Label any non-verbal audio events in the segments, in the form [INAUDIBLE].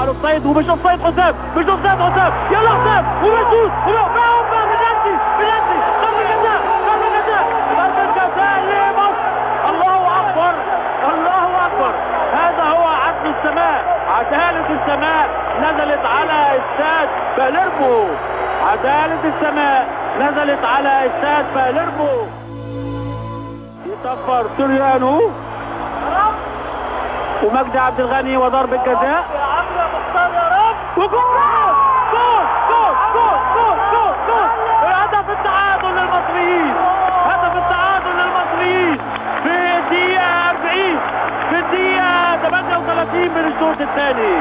يلعب على الصيد ومش اوفسايد حسام مش صيد حسام يلا حسام ومسدود ومعهم ضربه جزاء ضربه جزاء ضربه جزاء لمصر الله اكبر الله اكبر هذا هو عدل السماء عداله السماء نزلت على استاد باليرمو عداله السماء نزلت على استاد باليرمو يصفر توريانو ومجدي عبد الغني وضربه جزاء وجول هدف التعادل للمصريين هدف التعادل للمصريين في الدقيقة 40 في الدقيقة 38 من الشوط الثاني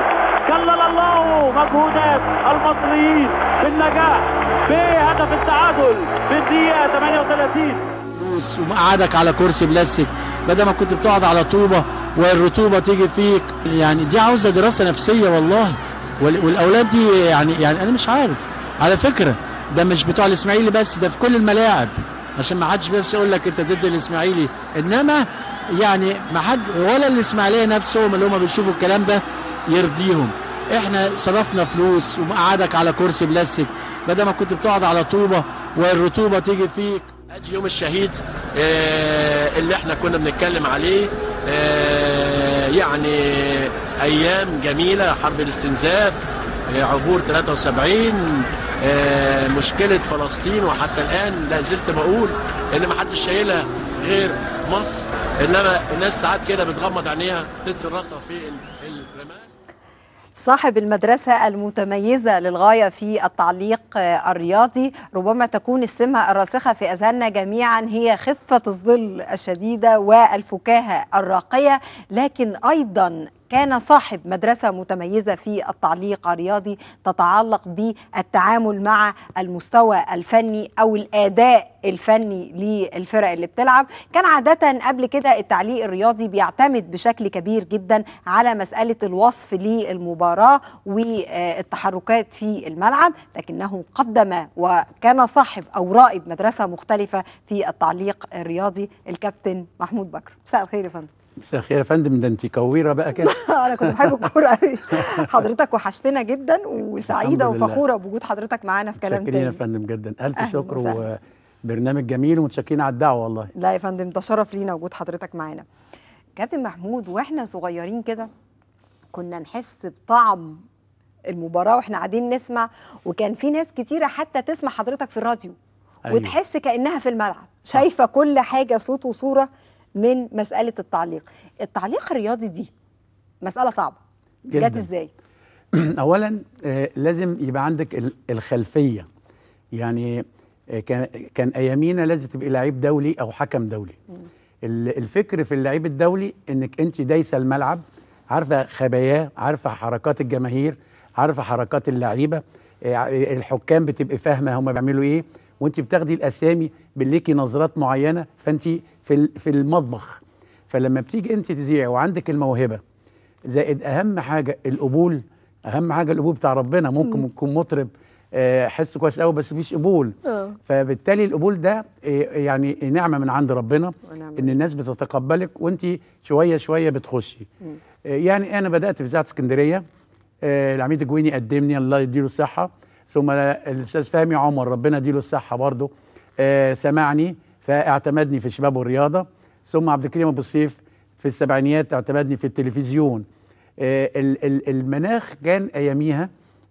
كلل الله مجهودات المصريين بالنجاح بهدف التعادل في الدقيقة 38 وقعدك على كرسي بلاستيك بدل ما كنت بتقعد على طوبه والرطوبه تيجي فيك يعني دي عاوزه دراسه نفسيه والله والاولاد دي يعني يعني انا مش عارف على فكره ده مش بتوع الاسماعيلي بس ده في كل الملاعب عشان ما حدش بس يقول لك انت ضد الاسماعيلي انما يعني ما حد ولا الاسماعيليه نفسهم اللي هم بيشوفوا الكلام ده يرضيهم احنا صرفنا فلوس وقعدك على كرسي بلاستيك بدل ما كنت بتقعد على طوبه والرطوبه تيجي فيك ادي يوم الشهيد آه، اللي احنا كنا بنتكلم عليه آه، يعني أيام جميلة حرب الاستنزاف آه، عبور 73 آه، مشكلة فلسطين وحتى الآن لا زلت بقول إن ما حدش شايلها غير مصر إنما الناس ساعات كده بتغمض عينيها تدفن راسها في الرمال صاحب المدرسة المتميزة للغاية في التعليق آه، الرياضي ربما تكون السمة الراسخة في أذهاننا جميعا هي خفة الظل الشديدة والفكاهة الراقية لكن أيضا كان صاحب مدرسة متميزة في التعليق الرياضي تتعلق بالتعامل مع المستوى الفني أو الأداء الفني للفرق اللي بتلعب كان عادة قبل كده التعليق الرياضي بيعتمد بشكل كبير جدا على مسألة الوصف للمباراة والتحركات في الملعب لكنه قدم وكان صاحب أو رائد مدرسة مختلفة في التعليق الرياضي الكابتن محمود بكر مساء الخير يا فندم مساء الخير يا فندم ده انت كويره بقى كده [LAUGHS] انا كنت بحب الكوره قوي [LAUGHS] حضرتك وحشتنا جدا وسعيده وفخوره بوجود حضرتك معانا في كلام تاني متشكرين يا فندم جدا الف شكر وبرنامج جميل ومتشكرين على الدعوه والله لا يا فندم ده شرف لينا وجود حضرتك معانا كابتن محمود واحنا صغيرين كده كنا نحس بطعم المباراه واحنا قاعدين نسمع وكان في ناس كتيره حتى تسمع حضرتك في الراديو أيوه. وتحس كانها في الملعب شايفه كل حاجه صوت وصوره من مساله التعليق التعليق الرياضي دي مساله صعبه جت ازاي [CLEARS THROAT] اولا آه، لازم يبقى عندك الخلفيه يعني آه، كان كان ايامينا لازم تبقي لعيب دولي او حكم دولي الفكر في اللعيب الدولي انك انت دايسه الملعب عارفه خباياه عارفه حركات الجماهير عارفه حركات اللعيبه آه، الحكام بتبقى فاهمه هم بيعملوا ايه وانت بتاخدي الاسامي بنليكي نظرات معينه فانت في في المطبخ فلما بتيجي انت تذيعي وعندك الموهبه زائد اهم حاجه القبول اهم حاجه القبول بتاع ربنا ممكن تكون مطرب آه، حس كويس قوي بس مفيش قبول آه. فبالتالي القبول ده آه، يعني نعمه من عند ربنا ان الناس بتتقبلك وانت شويه شويه بتخشي يعني انا بدات في اذاعه اسكندريه العميد الجويني قدمني الله يديله الصحه ثم الاستاذ فهمي عمر ربنا يديله الصحه برضه آه سمعني فاعتمدني في الشباب والرياضه ثم عبد الكريم ابو السيف في السبعينيات اعتمدني في التلفزيون آه المناخ كان اياميها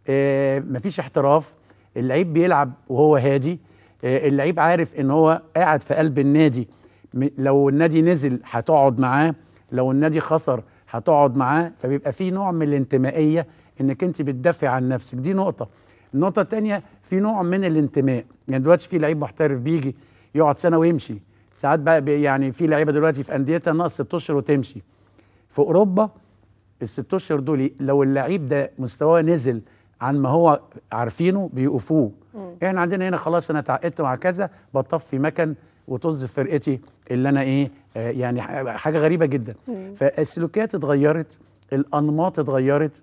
آه مفيش احتراف اللعيب بيلعب وهو هادي آه، اللعيب عارف ان هو قاعد في قلب النادي لو النادي نزل هتقعد معاه لو النادي خسر هتقعد معاه فبيبقى في نوع من الانتمائيه انك انت بتدافع عن نفسك دي نقطه النقطه الثانيه في نوع من الانتماء يعني دلوقتي في لعيب محترف بيجي يقعد سنه ويمشي ساعات بقى يعني في لعيبه دلوقتي في انديتها ناقص ست اشهر وتمشي في اوروبا الست اشهر دول لو اللعيب ده مستواه نزل عن ما هو عارفينه بيوقفوه احنا يعني عندنا هنا خلاص انا اتعقدت مع كذا بطفي مكن وطز في فرقتي اللي انا ايه آه يعني حاجه غريبه جدا مم. فالسلوكيات اتغيرت الانماط اتغيرت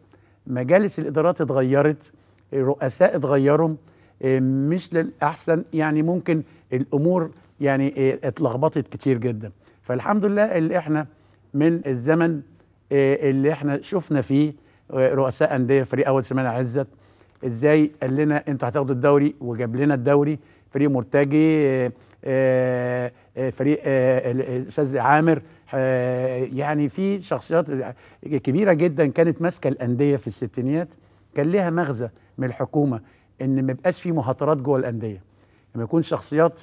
مجالس الادارات اتغيرت رؤساء اتغيروا آه، مش للاحسن يعني ممكن الامور يعني آه، اتلخبطت كتير جدا فالحمد لله اللي احنا من الزمن آه، اللي احنا شفنا فيه رؤساء انديه فريق اول سمانه عزت ازاي قال لنا انتوا هتاخدوا الدوري وجاب لنا الدوري فريق مرتجي فريق الاستاذ عامر يعني في شخصيات كبيره جدا كانت ماسكه الانديه في الستينيات كان لها مغزى من الحكومه ان ما يبقاش في مهاترات جوه الانديه لما يكون شخصيات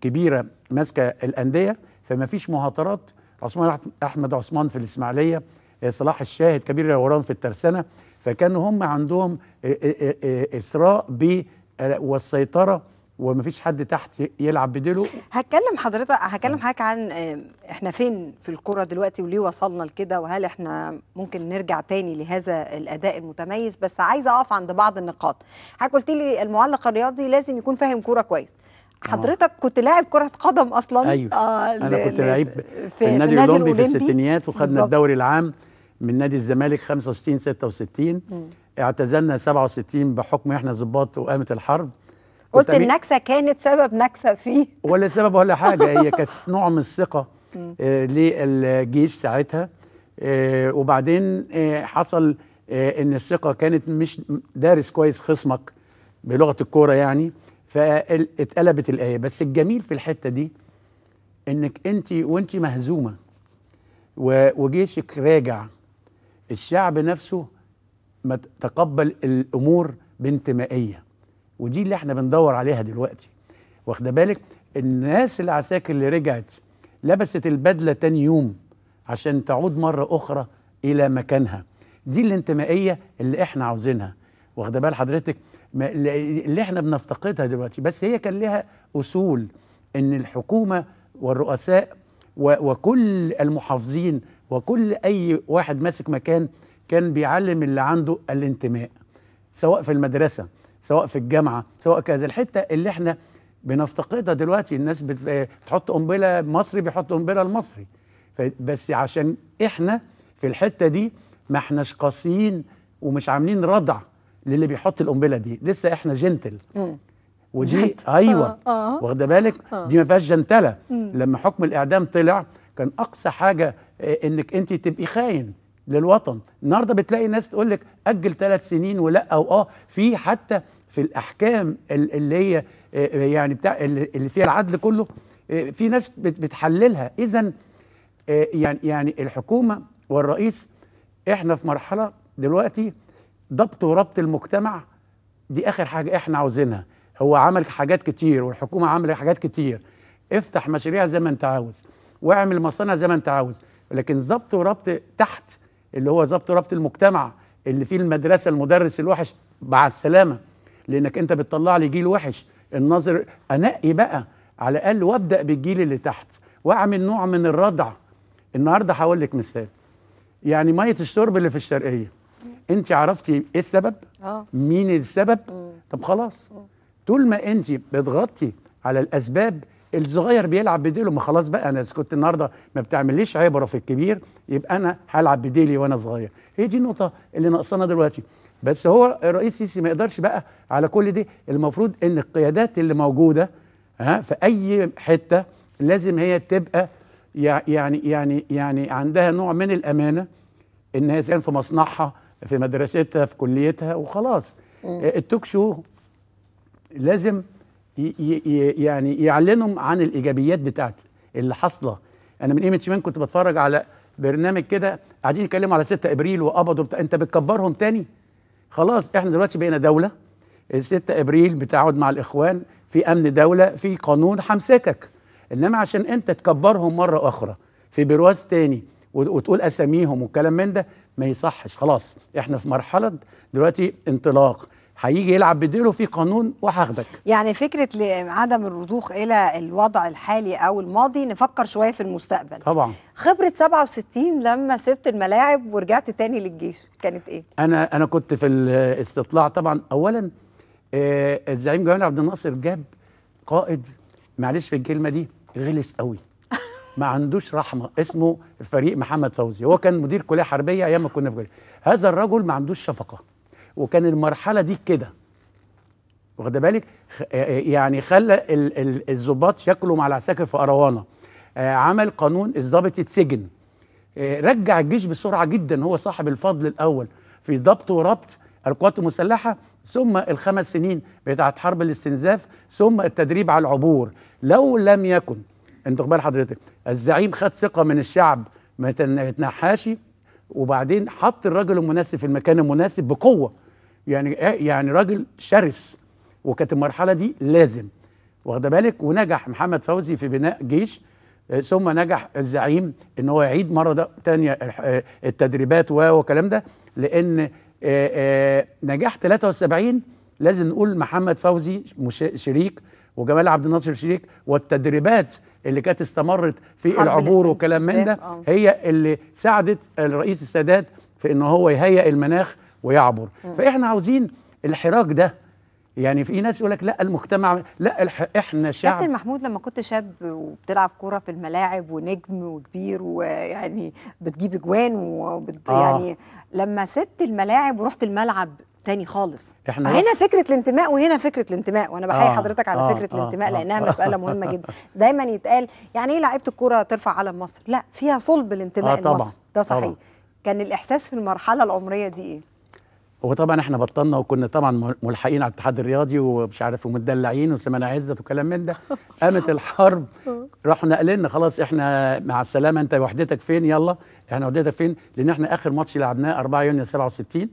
كبيره ماسكه الانديه فما فيش مهاترات عثمان احمد عثمان في الاسماعيليه آه، صلاح الشاهد كبير الوران في الترسانه فكانوا هم عندهم آه، آه، اثراء والسيطره ومفيش حد تحت يلعب بديله هتكلم حضرتك هكلم آه. حضرتك عن آه، احنا فين في الكره دلوقتي وليه وصلنا لكده وهل احنا ممكن نرجع تاني لهذا الاداء المتميز بس عايزه اقف عند بعض النقاط حضرتك قلت لي المعلق الرياضي لازم يكون فاهم كوره كويس آه. حضرتك كنت لاعب كره قدم اصلا ايوه آه انا كنت لعيب في, في النادي الاولمبي في الستينيات وخدنا الدوري العام من نادي الزمالك 65 66 م. اعتزلنا 67 بحكم احنا ظباط وقامت الحرب قلت النكسه كانت سبب نكسه فيه ولا سبب ولا حاجه هي [LAUGHS] كانت نوع من الثقه آه، للجيش ساعتها آه، وبعدين آه، حصل ان الثقه كانت مش دارس كويس خصمك بلغه الكوره يعني فاتقلبت الايه بس الجميل في الحته دي انك انت وانت مهزومه وجيشك راجع الشعب نفسه ما تقبل الامور بانتمائيه ودي اللي احنا بندور عليها دلوقتي واخده بالك الناس العساكر اللي رجعت لبست البدله تاني يوم عشان تعود مره اخرى الى مكانها دي الانتمائيه اللي احنا عاوزينها واخده بال حضرتك اللي احنا بنفتقدها دلوقتي بس هي كان لها اصول ان الحكومه والرؤساء وكل المحافظين وكل اي واحد ماسك مكان كان بيعلم اللي عنده الانتماء سواء في المدرسه سواء في الجامعه سواء كذا الحته اللي احنا بنفتقدها دلوقتي الناس بتحط قنبله مصري بيحط قنبله المصري بس عشان احنا في الحته دي ما احناش قاسيين ومش عاملين ردع للي بيحط القنبله دي لسه احنا جنتل ودي [LAUGHS] ايوه آه. آه. واخده بالك آه. دي ما فيهاش جنتله لما حكم الاعدام طلع كان اقصى حاجه آه، انك انت تبقي خاين للوطن النهارده بتلاقي ناس تقول لك اجل ثلاث سنين ولا او اه في حتى في الاحكام اللي هي آه، يعني بتاع اللي فيها العدل كله آه، في ناس بتحللها اذا آه، يعني يعني الحكومه والرئيس احنا في مرحله دلوقتي ضبط وربط المجتمع دي اخر حاجه احنا عاوزينها هو عمل حاجات كتير والحكومه عامله حاجات كتير افتح مشاريع زي ما انت عاوز واعمل مصانع زي ما انت عاوز لكن ضبط وربط تحت اللي هو ظبط ربط المجتمع اللي فيه المدرسه المدرس الوحش مع السلامه لانك انت بتطلع لي جيل وحش الناظر انقي بقى على الاقل وابدا بالجيل اللي تحت واعمل نوع من الردع النهارده هقول لك مثال يعني ميه الشرب اللي في الشرقيه انت عرفتي ايه السبب آه. مين السبب طب خلاص طول ما انت بتغطي على الاسباب الصغير بيلعب بديله ما خلاص بقى انا كنت النهارده ما بتعمليش عبره في الكبير يبقى انا هلعب بديلي وانا صغير هي دي النقطه اللي ناقصانا دلوقتي بس هو الرئيس السيسي ما يقدرش بقى على كل دي المفروض ان القيادات اللي موجوده ها في اي حته لازم هي تبقى يعني يعني يعني عندها نوع من الامانه ان هي في مصنعها في مدرستها في كليتها وخلاص التوك شو لازم يعني يعلنوا عن الايجابيات بتاعت اللي حاصله انا من ايمت شمال كنت بتفرج على برنامج كده قاعدين يتكلموا على 6 ابريل وقبض وبتاع انت بتكبرهم تاني خلاص احنا دلوقتي بقينا دوله 6 ابريل بتقعد مع الاخوان في امن دوله في قانون همسكك انما عشان انت تكبرهم مره اخرى في برواز تاني وتقول اساميهم والكلام من ده ما يصحش خلاص احنا في مرحله دلوقتي انطلاق هيجي يلعب بديله في قانون وهاخدك يعني فكره عدم الرضوخ الى الوضع الحالي او الماضي نفكر شويه في المستقبل طبعا خبره 67 لما سبت الملاعب ورجعت تاني للجيش كانت ايه انا انا كنت في الاستطلاع طبعا اولا آه الزعيم جمال عبد الناصر جاب قائد معلش في الكلمه دي غلس قوي [LAUGHS] ما عندوش رحمه اسمه فريق محمد فوزي هو كان مدير كليه حربيه ايام ما كنا في جولة. هذا الرجل ما عندوش شفقه وكان المرحله دي كده واخد بالك آه، آه، يعني خلى الظباط ياكلوا مع العساكر في اروانه آه، عمل قانون الظابط يتسجن رجع الجيش بسرعه جدا هو صاحب الفضل الاول في ضبط وربط القوات المسلحه ثم الخمس سنين بتاعه حرب الاستنزاف ثم التدريب على العبور لو لم يكن انت قبل حضرتك الزعيم خد ثقه من الشعب ما يتنحاشي وبعدين حط الرجل المناسب في المكان المناسب بقوه يعني يعني راجل شرس وكانت المرحله دي لازم واخده بالك ونجح محمد فوزي في بناء جيش ثم نجح الزعيم ان هو يعيد مره تانية التدريبات وكلام ده لان نجاح 73 لازم نقول محمد فوزي شريك وجمال عبد الناصر شريك والتدريبات اللي كانت استمرت في العبور وكلام من ده آه. هي اللي ساعدت الرئيس السادات في ان هو يهيئ المناخ ويعبر فاحنا عاوزين الحراك ده يعني في ناس يقول لك لا المجتمع لا الح... احنا شعب كابتن محمود لما كنت شاب وبتلعب كوره في الملاعب ونجم وكبير ويعني بتجيب اجوان وبت... آه. يعني لما سبت الملاعب ورحت الملعب تاني خالص احنا هنا فكره الانتماء وهنا فكره الانتماء وانا بحيي آه حضرتك على آه فكره آه الانتماء آه لانها مساله مهمه جدا [LAUGHS] دايما يتقال يعني ايه لعيبه الكوره ترفع علم مصر لا فيها صلب الانتماء آه لمصر ده صحيح طبعًا. كان الاحساس في المرحله العمريه دي ايه وطبعا احنا بطلنا وكنا طبعا ملحقين على الاتحاد الرياضي ومش عارف ومدلعين وسمانه عزت وكلام من ده قامت الحرب رحنا قلنا خلاص احنا مع السلامه انت وحدتك فين يلا احنا وحدتك فين لان احنا اخر ماتش لعبناه 4 يونيو 67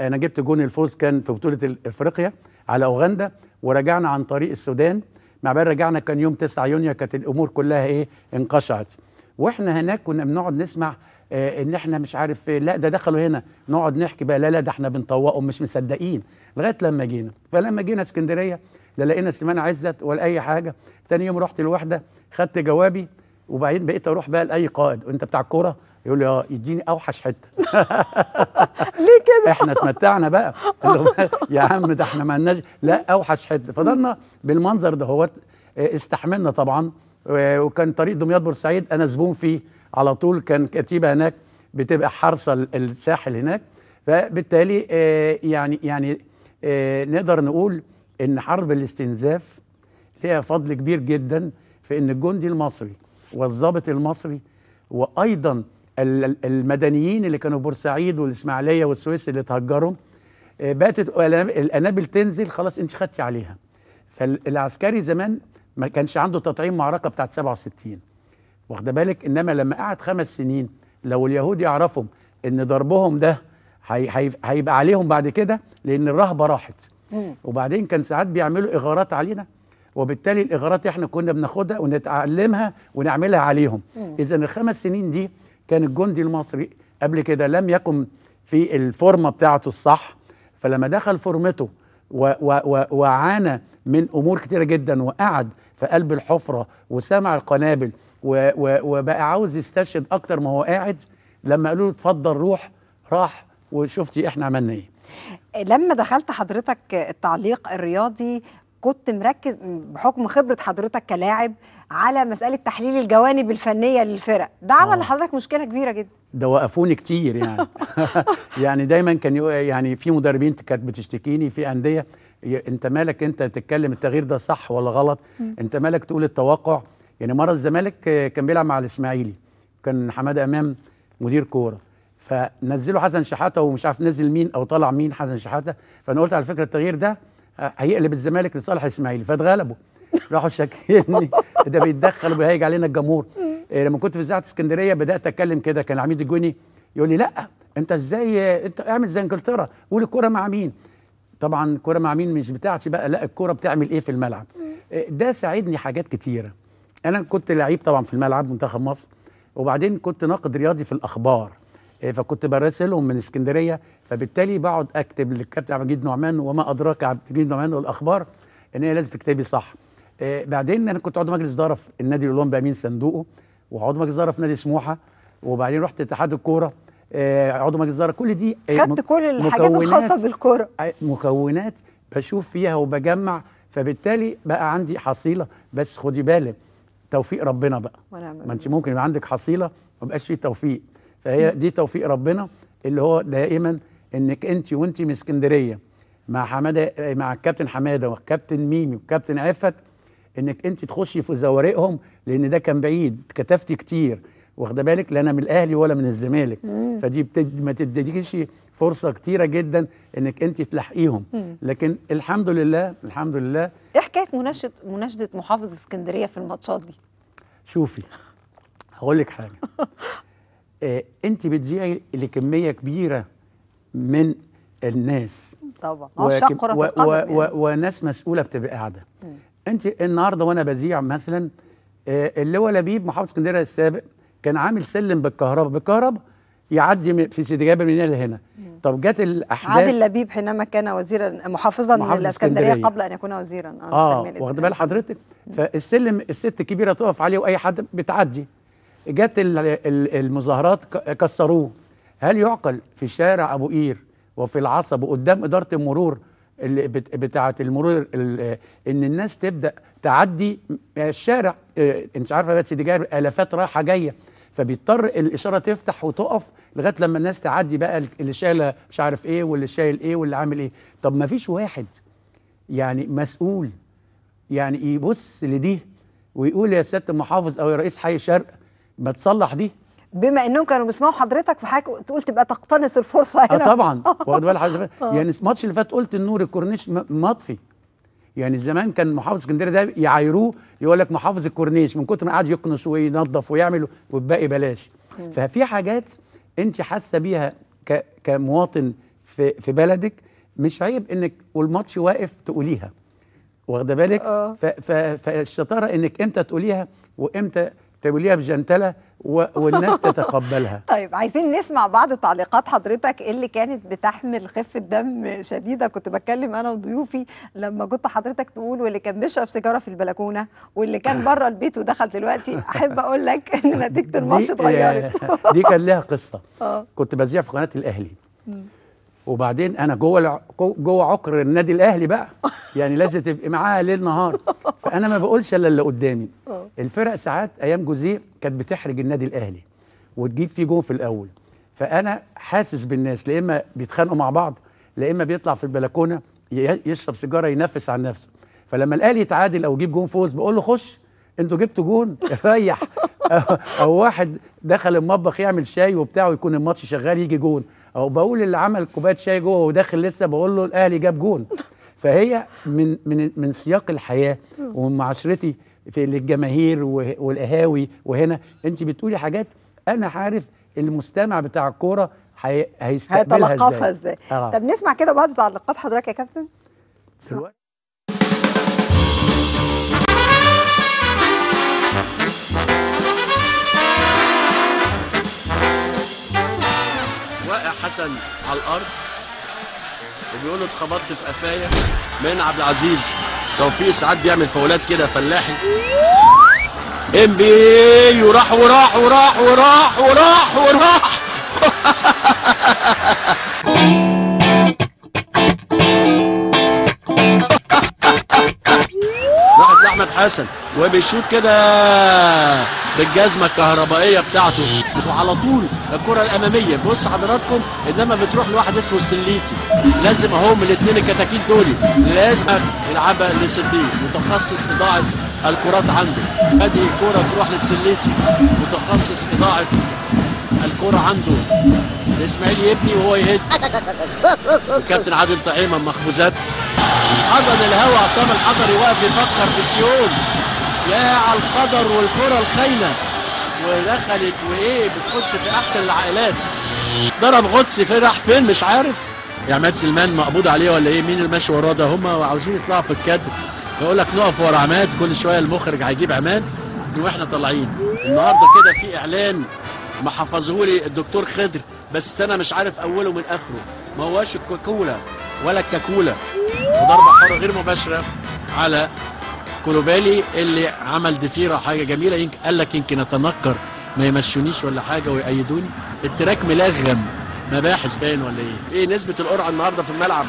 انا جبت جون الفوز كان في بطوله افريقيا على اوغندا ورجعنا عن طريق السودان مع بعد رجعنا كان يوم 9 يونيو كانت الامور كلها ايه انقشعت واحنا هناك كنا بنقعد نسمع آه، ان احنا مش عارف لا ده دخلوا هنا نقعد نحكي بقى لا لا ده احنا بنطوقهم مش مصدقين لغايه لما جينا فلما جينا اسكندريه لا لقينا سليمان عزت ولا اي حاجه تاني يوم رحت الوحده خدت جوابي وبعدين بقيت اروح بقى لاي قائد وانت بتاع الكوره يقول لي اه يديني اوحش حته [LAUGHS] ليه كده احنا اتمتعنا بقى [LAUGHS] يا عم ده احنا ما لناش لا اوحش حته فضلنا بالمنظر ده هو آه، استحملنا طبعا وكان طريق دمياط بورسعيد انا زبون فيه على طول كان كتيبه هناك بتبقى حرصة الساحل هناك فبالتالي آه، يعني يعني آه، نقدر نقول ان حرب الاستنزاف ليها فضل كبير جدا في ان الجندي المصري والضابط المصري وايضا المدنيين اللي كانوا بورسعيد والاسماعيليه والسويس اللي تهجروا آه، باتت الانابل تنزل خلاص انت خدتي عليها فالعسكري زمان ما كانش عنده تطعيم معركه بتاعت 67 واخد بالك انما لما قعد خمس سنين لو اليهود يعرفوا ان ضربهم ده هيبقى عليهم بعد كده لان الرهبه راحت وبعدين كان ساعات بيعملوا اغارات علينا وبالتالي الاغارات احنا كنا بناخدها ونتعلمها ونعملها عليهم اذا الخمس سنين دي كان الجندي المصري قبل كده لم يكن في الفورمه بتاعته الصح فلما دخل فورمته وعانى من امور كتيره جدا وقعد في قلب الحفره وسمع القنابل وبقى عاوز يستشهد اكتر ما هو قاعد لما قالوا له اتفضل روح راح وشفتي احنا عملنا ايه لما دخلت حضرتك التعليق الرياضي كنت مركز بحكم خبره حضرتك كلاعب على مساله تحليل الجوانب الفنيه للفرق ده عمل آه. لحضرتك مشكله كبيره جدا ده وقفوني كتير يعني [LAUGHS] يعني دايما كان يعني في مدربين كانت بتشتكيني في انديه انت مالك انت تتكلم التغيير ده صح ولا غلط انت مالك تقول التوقع يعني مره الزمالك كان بيلعب مع الاسماعيلي كان حماده امام مدير كوره فنزلوا حسن شحاته ومش عارف نزل مين او طلع مين حسن شحاته فانا قلت على فكره التغيير ده هيقلب الزمالك لصالح الاسماعيلي فاتغلبوا راحوا شاكيني [LAUGHS] ده بيتدخل وبيهيج علينا الجمهور إيه لما كنت في اذاعه اسكندريه بدات اتكلم كده كان عميد الجوني يقول لي لا انت ازاي انت اعمل زي انجلترا قول الكوره مع مين طبعا الكوره مع مين مش بتاعتي بقى لا الكوره بتعمل ايه في الملعب إيه، ده ساعدني حاجات كتيره انا كنت لعيب طبعا في الملعب منتخب مصر وبعدين كنت ناقد رياضي في الاخبار آه، فكنت براسلهم من اسكندريه فبالتالي بقعد اكتب للكابتن عبد المجيد نعمان وما ادراك عبد المجيد نعمان والاخبار ان هي لازم تكتبي صح آه، بعدين انا كنت عضو مجلس اداره في النادي الاولمبي امين صندوقه وعضو مجلس اداره في نادي سموحه وبعدين رحت اتحاد الكوره آه، عضو مجلس اداره كل دي خدت كل الحاجات الخاصه بالكوره مكونات بشوف فيها وبجمع فبالتالي بقى عندي حصيله بس خدي بالك توفيق ربنا بقى ونعم ما انت ممكن يبقى عندك حصيله ما يبقاش فيه توفيق فهي دي توفيق ربنا اللي هو دائما انك انت وانت من اسكندريه مع حماده مع الكابتن حماده والكابتن ميمي والكابتن عفت انك انت تخشي في زوارقهم لان ده كان بعيد اتكتفتي كتير واخده بالك لا انا من الاهلي ولا من الزمالك فدي بتد... ما تديكيش فرصه كتيره جدا انك انت تلاحقيهم لكن الحمد لله الحمد لله ايه حكايه مناشده مناشده محافظ اسكندريه في الماتشات دي شوفي هقول لك حاجه [LAUGHS] آه انت بتذيعي لكميه كبيره من الناس طبعا و... كره و... القدم و... يعني. و... وناس مسؤوله بتبقى قاعده انت النهارده وانا بذيع مثلا آه اللي هو لبيب محافظ اسكندريه السابق كان عامل سلم بالكهرباء بالكهرباء يعدي في سيدي جابر من هنا لهنا طب جت الاحداث عادل لبيب حينما كان وزيرا محافظا للاسكندريه قبل ان يكون وزيرا اه, آه واخد بال حضرتك فالسلم الست كبيره تقف عليه واي حد بتعدي جت المظاهرات كسروه هل يعقل في شارع ابو قير وفي العصب وقدام اداره المرور اللي بتاعه المرور اللي ان الناس تبدا تعدي الشارع انت آه، عارفه بس دي جايه الافات رايحه جايه فبيضطر الاشاره تفتح وتقف لغايه لما الناس تعدي بقى اللي شايله مش عارف ايه واللي شايل ايه واللي عامل ايه طب ما فيش واحد يعني مسؤول يعني يبص لدي ويقول يا سياده المحافظ او يا رئيس حي شرق ما تصلح دي بما انهم كانوا بيسمعوا حضرتك فحضرتك تقول تبقى تقتنص الفرصه آه، هنا [LAUGHS] اه طبعا واخد بال حضرتك يعني الماتش اللي فات قلت النور الكورنيش مطفي يعني زمان كان محافظ اسكندريه ده يعايروه يقول لك محافظ الكورنيش من كتر ما قعد يقنص وينظف ويعمل والباقي بلاش ففي حاجات انت حاسه بيها كمواطن في في بلدك مش عيب انك والماتش واقف تقوليها واخده بالك اه. فالشطاره انك امتى تقوليها وامتى تقوليها بجنتله والناس تتقبلها [LAUGHS] طيب عايزين نسمع بعض تعليقات حضرتك اللي كانت بتحمل خفه دم شديده كنت بتكلم انا وضيوفي لما كنت حضرتك تقول واللي كان بيشرب سيجاره في البلكونه واللي كان [LAUGHS] بره البيت ودخل دلوقتي احب اقول لك ان نتيجه الماتش اتغيرت [LAUGHS] دي كان لها قصه آه. كنت بذيع في قناه الاهلي وبعدين انا جوه جوه عقر النادي الاهلي بقى يعني لازم تبقي معاه ليل نهار فانا ما بقولش الا اللي قدامي آه. الفرق ساعات ايام جوزيه كانت بتحرج النادي الاهلي وتجيب فيه جون في الاول فانا حاسس بالناس لا اما بيتخانقوا مع بعض لا اما بيطلع في البلكونه يشرب سيجاره ينفس عن نفسه فلما الاهلي يتعادل او يجيب جون فوز بقول له خش انتوا جبتوا جون [LAUGHS] ريح او واحد دخل المطبخ يعمل شاي وبتاع ويكون الماتش شغال يجي جون او بقول اللي عمل كوبايه شاي جوه وداخل لسه بقول له الاهلي جاب جون فهي من من من سياق الحياه ومن معاشرتي في للجماهير والقهاوي وهنا انت بتقولي حاجات انا عارف المستمع بتاع الكوره هي... هيستقبلها هيتلقفها ازاي آه. طب نسمع كده بعض تعليقات حضرتك يا كابتن واقع حسن على الارض وبيقول اتخبطت في قفايا من عبد العزيز توفيق ساعات بيعمل فاولات كده فلاحي ام بي اي وراح وراح وراح وراح وراح وراح [LAUGHS] احمد حسن وبيشوط كده بالجزمه الكهربائيه بتاعته وعلى طول الكره الاماميه بص حضراتكم انما بتروح لواحد اسمه السليتي لازم اهم الاثنين الكتاكيت دول لازم يلعبها لسليتي متخصص اضاعه الكرات عنده هذه الكره تروح للسليتي متخصص اضاعه الكرة عنده اسماعيل يبني وهو يهد الكابتن عادل طعيمه مخبوزات حضن الهوا عصام الحضري واقف يفكر في سيول يا على القدر والكرة الخاينة ودخلت وايه بتخش في احسن العائلات ضرب غطسي في راح فين مش عارف يا عماد سلمان مقبوض عليه ولا ايه مين اللي ماشي وراه ده هما عاوزين يطلعوا في الكادر يقول لك نقف ورا عماد كل شويه المخرج هيجيب عماد واحنا طالعين النهارده كده في اعلان ما حفظه لي الدكتور خضر بس انا مش عارف اوله من اخره ما هواش الكوكولا ولا الكاكولا وضربه حره غير مباشره على كولوبالي اللي عمل دفيره حاجه جميله يمكن قال لك يمكن اتنكر ما يمشونيش ولا حاجه ويأيدوني التراك ملغم مباحث باين ولا ايه؟ ايه نسبه القرعه النهارده في الملعب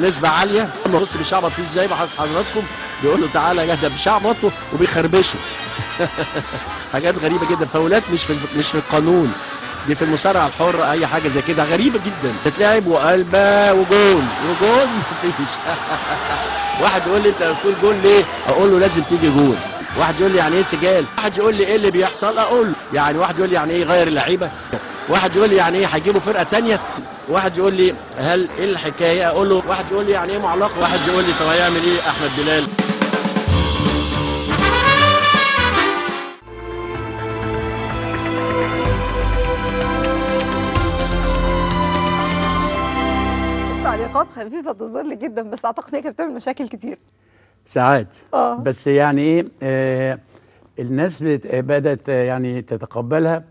نسبه عاليه بص بيشعبط فيه ازاي بحس حضراتكم بيقول له تعالى ده بيشعبطه وبيخربشه [LAUGHS] حاجات غريبه جدا فاولات مش في مش في القانون دي في المصارعه الحره اي حاجه زي كده غريبه جدا تتلعب وقلبه وجول وجول [LAUGHS] مفيش واحد يقول لي انت بتقول جول ليه؟ اقول له لازم تيجي جول واحد يقول لي يعني ايه سجال واحد يقول لي ايه اللي بيحصل اقول له يعني واحد يقول لي يعني ايه غير اللعيبه واحد يقول لي يعني ايه هيجيبوا فرقه تانية واحد يقول لي هل ايه الحكايه اقول له واحد يقول لي يعني ايه معلقه واحد يقول لي طب هيعمل ايه احمد بلال خفيفه تظل جدا بس اعتقد انها هي كانت بتعمل مشاكل كتير ساعات اه بس يعني ايه آه الناس آه، بدات آه، يعني تتقبلها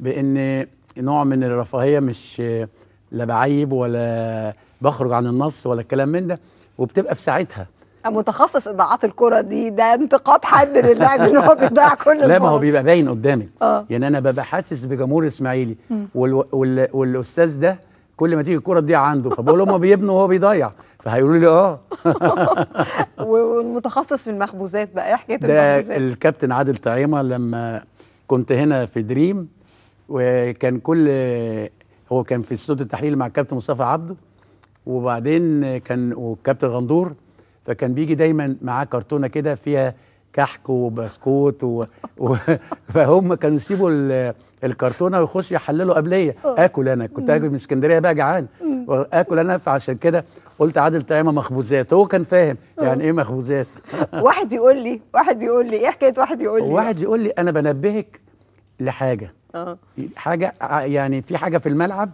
بان نوع من الرفاهيه مش آه، لا بعيب ولا بخرج عن النص ولا الكلام من ده وبتبقى في ساعتها متخصص اضاعات الكره دي ده انتقاد حد للاعب ان هو بيضيع كل لا ما هو بيبقى باين قدامك آه. يعني انا ببقى حاسس بجمهور اسماعيلي وال... وال... والاستاذ ده كل ما تيجي الكره تضيع عنده فبقول لهم بيبنوا وهو بيضيع فهيقولوا لي اه [LAUGHS] والمتخصص في المخبوزات بقى ايه حكايه المخبوزات ده الكابتن عادل طعيمه لما كنت هنا في دريم وكان كل هو كان في استوديو التحليل مع الكابتن مصطفى عبده وبعدين كان والكابتن غندور فكان بيجي دايما معاه كرتونه كده فيها كحك وبسكوت و... و... [LAUGHS] فهم كانوا يسيبوا الكرتونه ويخش يحلله قبليه اه. اكل انا كنت اكل من اسكندريه بقى جعان واكل انا فعشان كده قلت عادل طعيمه مخبوزات هو كان فاهم اه. يعني ايه مخبوزات [LAUGHS] واحد يقول لي واحد يقول لي ايه حكايه واحد يقول لي واحد يقول لي انا بنبهك لحاجه أوه. حاجه يعني في حاجه في الملعب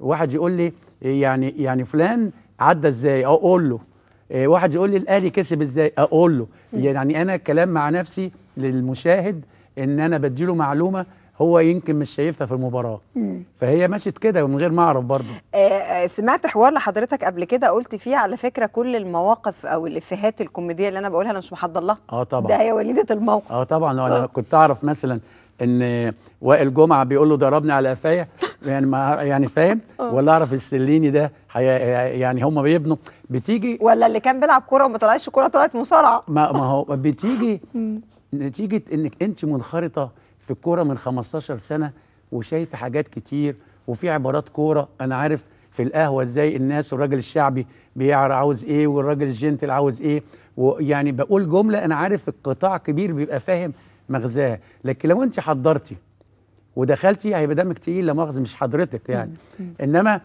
واحد يقول لي يعني يعني فلان عدى ازاي اقول له آه، واحد يقول لي الاهلي كسب ازاي اقول له يعني انا كلام مع نفسي للمشاهد ان انا بديله معلومه هو يمكن مش شايفها في المباراه مم. فهي مشيت كده ومن غير ما اعرف برضه آه، آه، سمعت حوار لحضرتك قبل كده قلت فيه على فكره كل المواقف او الافيهات الكوميديه اللي انا بقولها انا مش محضر لها اه طبعا ده هي وليده الموقف اه طبعا لو انا كنت اعرف مثلا ان وائل جمعه بيقول له ضربني على قفايا يعني ما يعني فاهم آه. ولا اعرف السليني ده يعني هم بيبنوا بتيجي ولا اللي كان بيلعب كوره وما طلعش كوره طلعت مصارعه ما, ما هو بتيجي نتيجه انك انت منخرطه في الكوره من 15 سنه وشايف حاجات كتير وفي عبارات كوره انا عارف في القهوه ازاي الناس والراجل الشعبي بيعرف عاوز ايه والراجل الجنتل عاوز ايه ويعني بقول جمله انا عارف القطاع كبير بيبقى فاهم مغزاها لكن لو انت حضرتي ودخلتي هيبقى دمك تقيل لا مؤاخذه مش حضرتك يعني انما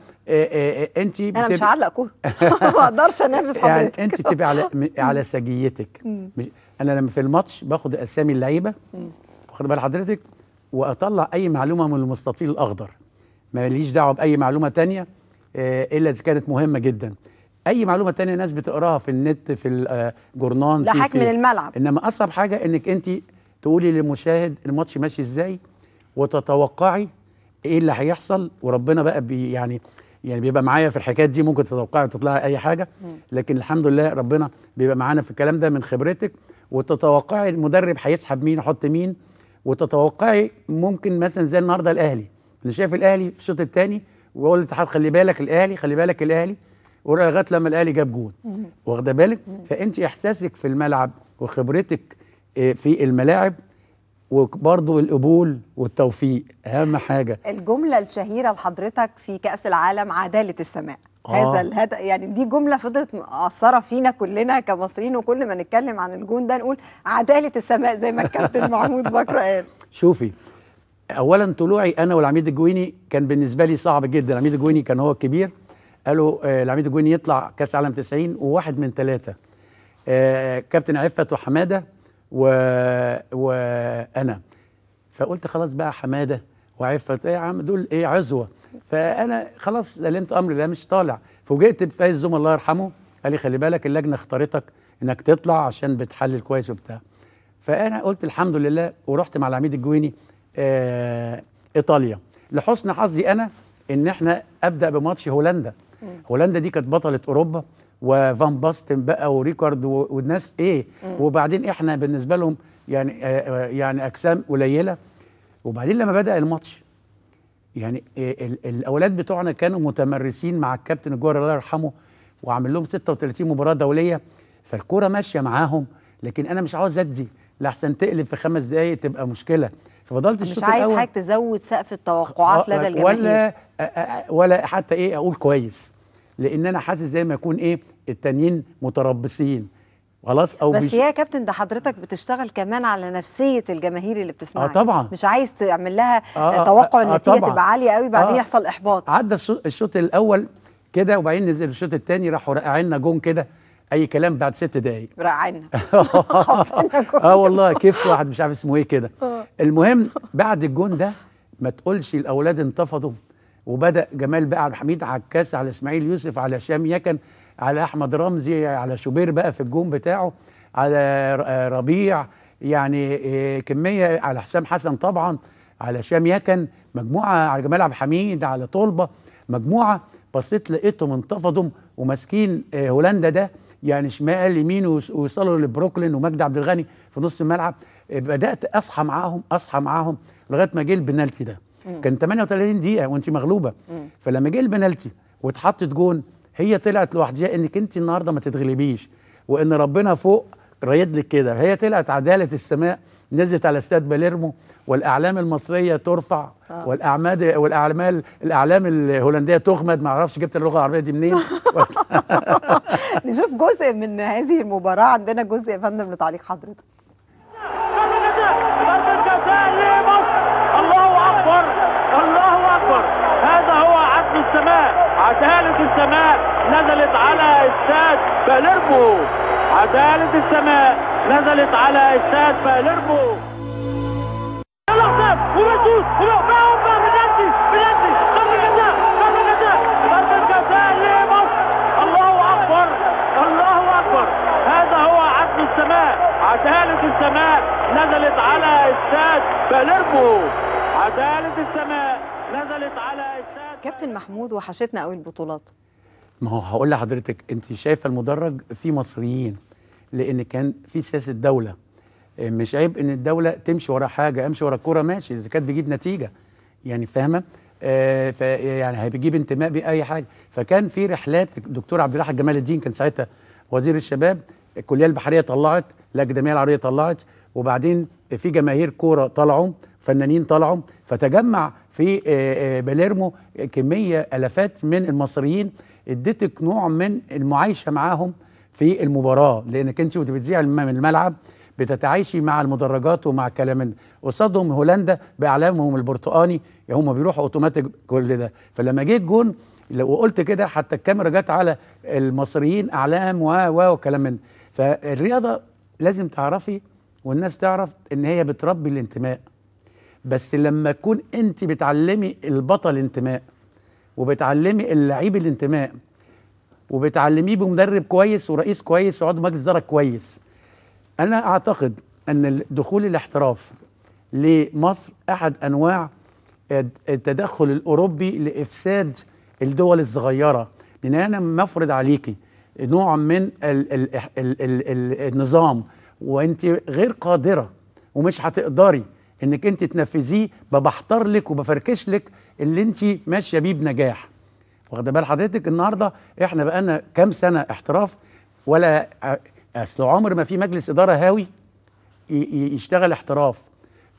انت انا مش هعلق كوره [LAUGHS] [LAUGHS] ما اقدرش انافس يعني حضرتك يعني انت بتبقي على على سجيتك انا لما في الماتش باخد اسامي اللعيبه واخد بال حضرتك واطلع اي معلومه من المستطيل الاخضر ماليش دعوه باي معلومه تانية آه، الا اذا كانت مهمه جدا اي معلومه تانية ناس بتقراها في النت في الجورنان آه، ده حكم الملعب انما اصعب حاجه انك انت تقولي للمشاهد الماتش ماشي ازاي وتتوقعي ايه اللي هيحصل وربنا بقى بي يعني يعني بيبقى معايا في الحكايات دي ممكن تتوقعي تطلعي اي حاجه لكن الحمد لله ربنا بيبقى معانا في الكلام ده من خبرتك وتتوقعي المدرب هيسحب مين يحط مين وتتوقعي ممكن مثلا زي النهارده الاهلي انا شايف الاهلي في الشوط الثاني واقول للاتحاد خلي بالك الاهلي خلي بالك الاهلي ولغايه لما الاهلي جاب جول واخده بالك فانت احساسك في الملعب وخبرتك آه، في الملاعب وبرضه القبول والتوفيق اهم حاجه الجمله الشهيره لحضرتك في كاس العالم عداله السماء آه. هذا الهدف يعني دي جمله فضلت مأثره فينا كلنا كمصريين وكل ما نتكلم عن الجون ده نقول عداله السماء زي ما الكابتن محمود بكر قال شوفي اولا طلوعي انا والعميد الجويني كان بالنسبه لي صعب جدا العميد الجويني كان هو الكبير قالوا آه العميد الجويني يطلع كاس عالم 90 وواحد من ثلاثه آه كابتن عفت وحماده و... وانا فقلت خلاص بقى حماده وعفت ايه يا عم دول ايه عزوه فانا خلاص سلمت امري لا مش طالع فوجئت بفايز زوم الله يرحمه قال لي خلي بالك اللجنه اختارتك انك تطلع عشان بتحلل كويس وبتاع فانا قلت الحمد لله ورحت مع العميد الجويني آه ايطاليا لحسن حظي انا ان احنا ابدا بماتش هولندا هولندا دي كانت بطله اوروبا وفان باستن بقى وريكارد والناس ايه مم. وبعدين احنا بالنسبه لهم يعني آه, آه، يعني اجسام قليله وبعدين لما بدا الماتش يعني آه، الاولاد بتوعنا كانوا متمرسين مع الكابتن الجوهر الله يرحمه وعامل لهم 36 مباراه دوليه فالكوره ماشيه معاهم لكن انا مش عاوز ادي لاحسن تقلب في خمس دقائق تبقى مشكله ففضلت مش عايز حاجه تزود سقف التوقعات آه، لدى الجماهير ولا ولا حتى ايه اقول كويس لان انا حاسس زي ما يكون ايه التانيين متربصين خلاص او بس بيش... يا كابتن ده حضرتك بتشتغل كمان على نفسيه الجماهير اللي بتسمعك اه طبعا مش عايز تعمل لها آه, آه، توقع آه النتيجه آه طبعاً. تبقى عاليه قوي بعدين آه يحصل احباط عدى الشوط الاول كده وبعدين نزل الشوط الثاني راحوا رقعنا جون كده اي كلام بعد ست دقايق رقعنا [LAUGHS] اه والله كيف واحد مش عارف اسمه ايه كده آه. المهم بعد الجون ده ما تقولش الاولاد انتفضوا وبدا جمال بقى عبد الحميد عكاس على اسماعيل يوسف على هشام يكن على احمد رمزي على شوبير بقى في الجون بتاعه على آه، ربيع يعني آه، كميه على حسام حسن طبعا على هشام يكن مجموعه على جمال عبد الحميد على طلبه مجموعه بصيت لقيتهم انتفضوا وماسكين آه، هولندا ده يعني شمال يمين ويوصلوا لبروكلين ومجدي عبد الغني في نص الملعب بدات اصحى معاهم اصحى معاهم لغايه ما جه البنالتي ده مم. كان 38 دقيقه وانت مغلوبه مم. فلما جه البنالتي واتحطت جون هي طلعت لوحدها انك انت النهارده ما تتغلبيش وان ربنا فوق رايد لك كده هي طلعت عداله السماء نزلت على استاد باليرمو والاعلام المصريه ترفع آه. والاعماد والاعمال الاعلام الهولنديه تغمد ما اعرفش جبت اللغه العربيه دي منين [LAUGHS] نشوف جزء من هذه المباراه عندنا جزء يا فندم لتعليق حضرتك عدالة السماء نزلت على استاد باليربو عدالة السماء نزلت على استاد باليربو كابتن محمود وحشتنا قوي البطولات ما هو هقول لحضرتك انت شايفه المدرج في مصريين لان كان في سياسه دوله آه، مش عيب ان الدوله تمشي ورا حاجه امشي ورا الكوره ماشي اذا كانت بتجيب نتيجه يعني فاهمه آه يعني هيجيب انتماء باي حاجه فكان في رحلات الدكتور عبد الرحمن جمال الدين كان ساعتها وزير الشباب الكليه البحريه طلعت الاكاديميه العربيه طلعت وبعدين في جماهير كوره طلعوا فنانين طلعوا فتجمع في آه، آه، باليرمو كميه ألفات من المصريين اديتك نوع من المعايشه معاهم في المباراه لانك انت وانت بتذيع من الملعب بتتعايشي مع المدرجات ومع كلام قصادهم هولندا باعلامهم البرتقاني هم بيروحوا اوتوماتيك كل ده فلما جه الجون وقلت كده حتى الكاميرا جت على المصريين اعلام و و وكلام من فالرياضه لازم تعرفي والناس تعرف ان هي بتربي الانتماء بس لما تكون انت بتعلمي البطل انتماء وبتعلمي اللعيب الانتماء وبتعلميه بمدرب كويس ورئيس كويس وعضو مجلس اداره كويس انا اعتقد ان دخول الاحتراف لمصر احد انواع التدخل الاوروبي لافساد الدول الصغيره لان انا مفرض عليكي نوع من الـ الـ الـ الـ النظام وانت غير قادره ومش هتقدري انك انت تنفذيه ببحتر لك وبفركش لك اللي انت ماشيه بيه بنجاح واخده بال حضرتك النهارده احنا بقالنا كام سنه احتراف ولا اصل عمر ما في مجلس اداره هاوي يشتغل احتراف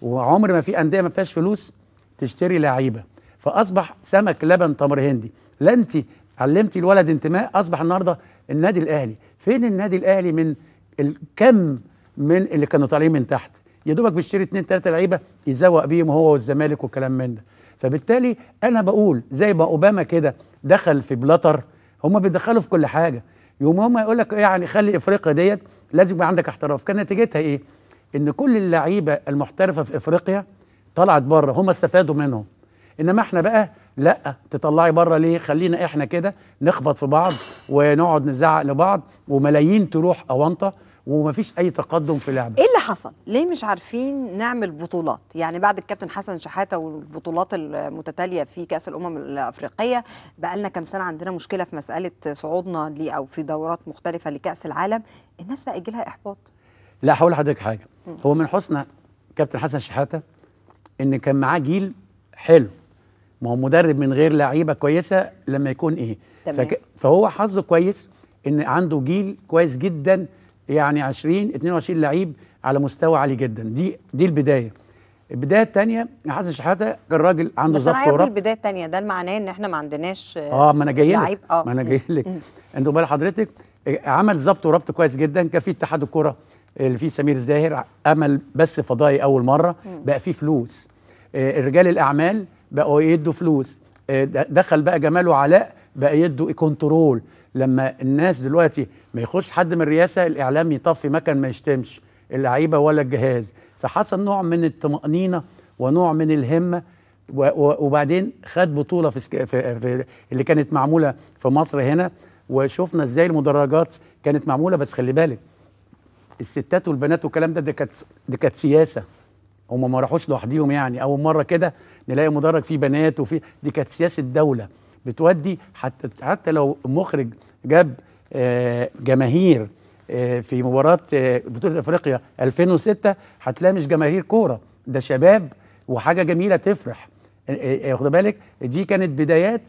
وعمر ما في انديه ما فيهاش فلوس تشتري لعيبه فاصبح سمك لبن تمر هندي لا انت علمتي الولد انتماء اصبح النهارده النادي الاهلي فين النادي الاهلي من الكم من اللي كانوا طالعين من تحت يا دوبك بيشتري اثنين ثلاثه لعيبه يزوق بيهم هو والزمالك وكلام من ده فبالتالي انا بقول زي ما اوباما كده دخل في بلاتر هم بيدخلوا في كل حاجه يوم هم يقول لك يعني خلي افريقيا ديت لازم يبقى عندك احتراف كان نتيجتها ايه ان كل اللعيبه المحترفه في افريقيا طلعت بره هم استفادوا منهم انما احنا بقى لا تطلعي بره ليه خلينا احنا كده نخبط في بعض ونقعد نزعق لبعض وملايين تروح اونطه ومفيش اي تقدم في لعبه ايه اللي حصل ليه مش عارفين نعمل بطولات يعني بعد الكابتن حسن شحاته والبطولات المتتاليه في كاس الامم الافريقيه بقى لنا كام سنه عندنا مشكله في مساله صعودنا لي او في دورات مختلفه لكاس العالم الناس بقى يجي لها احباط لا هقول لحضرتك حاجه هو من حسن كابتن حسن شحاته ان كان معاه جيل حلو ما هو مدرب من غير لعيبه كويسه لما يكون ايه تمام. فك... فهو حظه كويس ان عنده جيل كويس جدا يعني 20 22 لعيب على مستوى عالي جدا دي دي البدايه البدايه الثانيه حسن شحاته كان راجل عنده ظبط كوره البدايه الثانيه ده معناه ان احنا ما عندناش اه ما انا جاي لك آه. ما انا جاي لك انت بال حضرتك عمل ظبط وربط كويس جدا كان في اتحاد الكوره اللي فيه سمير الزاهر عمل بس فضائي اول مره بقى فيه فلوس آه، رجال الاعمال بقوا يدوا فلوس آه، دخل بقى جمال وعلاء بقى يدوا كنترول لما الناس دلوقتي ما يخش حد من الرئاسه الاعلام يطفي مكان ما يشتمش اللعيبه ولا الجهاز فحصل نوع من الطمانينه ونوع من الهمه وبعدين خد بطوله في, اللي كانت معموله في مصر هنا وشفنا ازاي المدرجات كانت معموله بس خلي بالك الستات والبنات والكلام ده دي كانت دي كانت سياسه هم ما راحوش لوحديهم يعني اول مره كده نلاقي مدرج فيه بنات وفي دي كانت سياسه دوله بتودي حتى حتى لو مخرج جاب آه، جماهير آه، في مباراة آه، بطولة افريقيا 2006 هتلاقي مش جماهير كورة ده شباب وحاجة جميلة تفرح واخد بالك دي كانت بدايات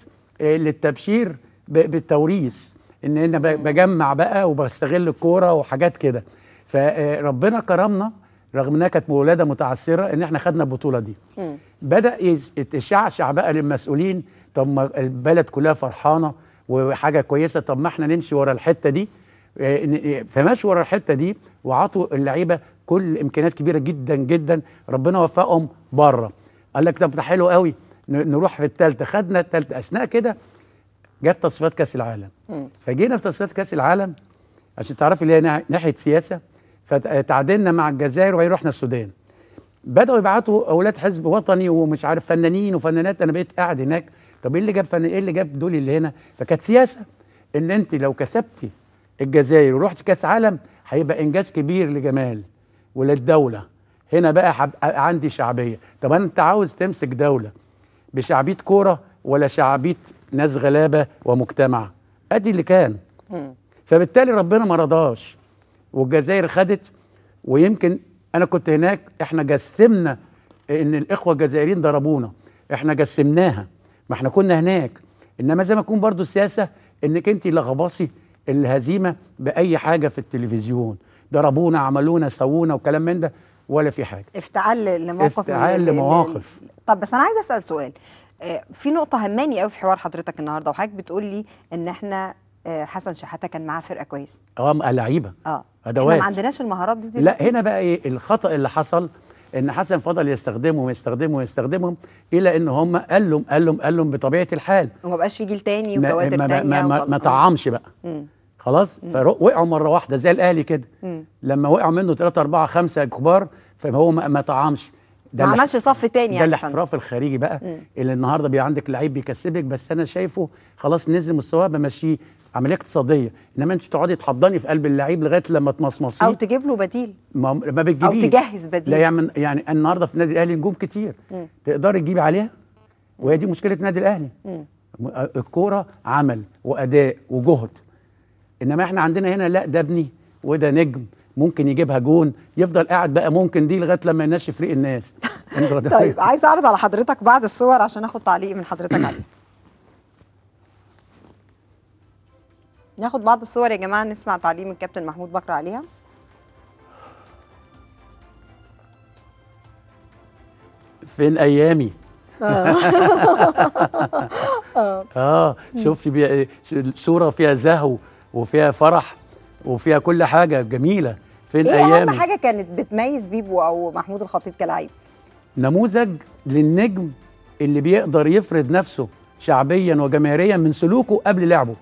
للتبشير بالتوريث ان انا بجمع بقى وبستغل الكوره وحاجات كده فربنا كرمنا رغم انها كانت ولاده متعثره ان احنا خدنا البطوله دي م. بدا يتشعشع بقى للمسؤولين طب ما البلد كلها فرحانه وحاجه كويسه طب ما احنا نمشي ورا الحته دي آه، آه، فماشي ورا الحته دي وعطوا اللعيبه كل امكانيات كبيره جدا جدا ربنا وفقهم بره قال لك طب ده حلو قوي نروح في الثالثه خدنا الثالثه اثناء كده جت تصفيات كاس العالم فجينا في تصفيات كاس العالم عشان تعرفي اللي هي ناحيه سياسه فتعادلنا مع الجزائر وبعدين رحنا السودان بداوا يبعتوا اولاد حزب وطني ومش عارف فنانين وفنانات انا بقيت قاعد هناك طب ايه اللي جاب فن... ايه اللي جاب دول اللي هنا فكانت سياسه ان انت لو كسبتي الجزائر ورحت كاس عالم هيبقى انجاز كبير لجمال وللدوله هنا بقى حب... عندي شعبيه طب انت عاوز تمسك دوله بشعبيه كوره ولا شعبيه ناس غلابه ومجتمع ادي اللي كان فبالتالي ربنا ما رضاش والجزائر خدت ويمكن انا كنت هناك احنا جسمنا ان الاخوه الجزائريين ضربونا احنا جسمناها ما احنا كنا هناك انما زي ما تكون برضو السياسه انك انت لغبصي الهزيمه باي حاجه في التلفزيون ضربونا عملونا سوونا وكلام من ده ولا في حاجه افتعال لمواقف افتعال لمواقف طب بس انا عايزه اسال سؤال آه، في نقطه هماني قوي في حوار حضرتك النهارده وحضرتك بتقول لي ان احنا آه، حسن شحاته كان معاه فرقه كويسه اه لعيبه اه ادوات احنا ما عندناش المهارات دي, دي لا هنا بقى ايه الخطا اللي حصل ان حسن فضل يستخدمهم يستخدمهم يستخدمهم الى ان هم لهم قال لهم بطبيعه الحال وما بقاش في جيل تاني وكوادر ما تانيه ما, ما, ما طعمش بقى مم. خلاص فوقعوا مره واحده زي الاهلي كده لما وقعوا منه ثلاثه اربعه خمسه كبار فهو ما طعمش ده ما عملش صف تاني يعني ده الاحتراف الخارجي بقى مم. اللي النهارده بيبقى عندك لعيب بيكسبك بس انا شايفه خلاص نزل مستواه بمشيه عمليه اقتصاديه انما انت تقعدي تحضني في قلب اللعيب لغايه لما تمصمصيه او تجيب له بديل ما, ما بتجيبيش او تجهز بديل لا يعني يعني النهارده في النادي الاهلي نجوم كتير م. تقدري تجيبي عليها وهي دي مشكله النادي الاهلي م. الكوره عمل واداء وجهد انما احنا عندنا هنا لا ده ابني وده نجم ممكن يجيبها جون يفضل قاعد بقى ممكن دي لغايه لما ينشف ريق الناس [LAUGHS] طيب عايز اعرض على حضرتك بعض الصور عشان اخد تعليق من حضرتك عليه ناخد بعض الصور يا جماعه نسمع تعليم الكابتن محمود بكر عليها فين ايامي اه, [LAUGHS] آه، شفتي بي... إيه؟ صوره فيها زهو وفيها فرح وفيها كل حاجه جميله فين ايه ايامي اهم حاجه كانت بتميز بيبو او محمود الخطيب كلاعب نموذج للنجم اللي بيقدر يفرض نفسه شعبيا وجماهيريا من سلوكه قبل لعبه